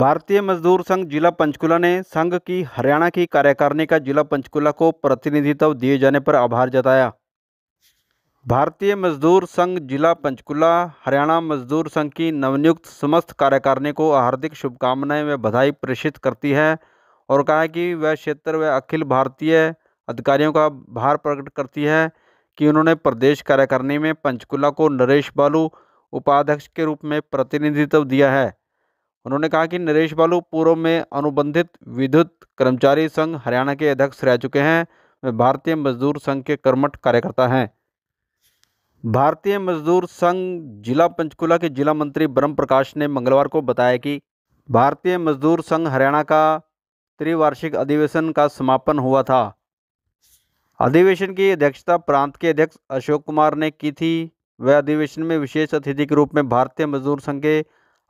भारतीय मजदूर संघ जिला पंचकुला ने संघ की हरियाणा की कार्यकारिणी का जिला पंचकुला को प्रतिनिधित्व दिए जाने पर आभार जताया भारतीय मजदूर संघ जिला पंचकुला हरियाणा मजदूर संघ की नवनियुक्त समस्त कार्यकारिणी को हार्दिक शुभकामनाएं व बधाई प्रेषित करती है और कहा है कि वह क्षेत्र व अखिल भारतीय अधिकारियों का भार प्रकट करती है कि उन्होंने प्रदेश कार्यकारिणी में पंचकुला को नरेश बालू उपाध्यक्ष के रूप में प्रतिनिधित्व दिया है उन्होंने कहा कि नरेश बालू पूर्व में अनुबंधित विद्युत कर्मचारी संघ हरियाणा के अध्यक्ष रह चुके हैं वे भारतीय मजदूर संघ के कर्मठ कार्यकर्ता हैं भारतीय मजदूर संघ जिला पंचकुला के जिला मंत्री ब्रह्म प्रकाश ने मंगलवार को बताया कि भारतीय मजदूर संघ हरियाणा का त्रिवार्षिक अधिवेशन का समापन हुआ था अधिवेशन की अध्यक्षता प्रांत के अध्यक्ष अशोक कुमार ने की थी वह अधिवेशन में विशेष अतिथि के रूप में भारतीय मजदूर संघ के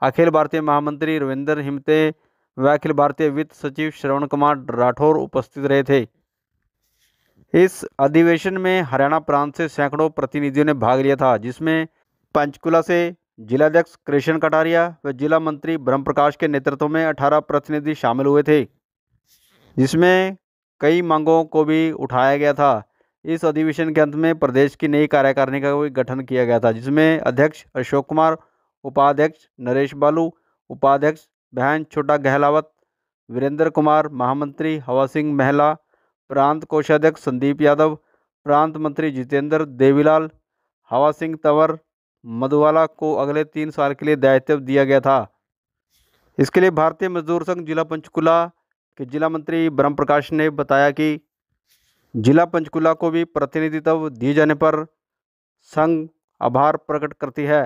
अखिल भारतीय महामंत्री रविंदर हिमते व अखिल भारतीय वित्त सचिव श्रवण कुमार राठौर उपस्थित रहे थे इस अधिवेशन में हरियाणा प्रांत से सैकड़ों प्रतिनिधियों ने भाग लिया था जिसमें पंचकुला से जिलाध्यक्ष कृष्ण कटारिया व जिला मंत्री ब्रह्म प्रकाश के नेतृत्व में अठारह प्रतिनिधि शामिल हुए थे जिसमें कई मांगों को भी उठाया गया था इस अधिवेशन के अंत में प्रदेश की नई कार्यकारिणी का भी गठन किया गया था जिसमें अध्यक्ष अशोक कुमार उपाध्यक्ष नरेश बालू उपाध्यक्ष बहन छोटा गहलावत वीरेंद्र कुमार महामंत्री हवा सिंह महला प्रांत कोषाध्यक्ष संदीप यादव प्रांत मंत्री जितेंद्र देवीलाल हवा सिंह तंवर मधुवाला को अगले तीन साल के लिए दायित्व दिया गया था इसके लिए भारतीय मजदूर संघ जिला पंचकुला के जिला मंत्री ब्रह्म प्रकाश ने बताया कि जिला पंचकुला को भी प्रतिनिधित्व दिए जाने पर संघ आभार प्रकट करती है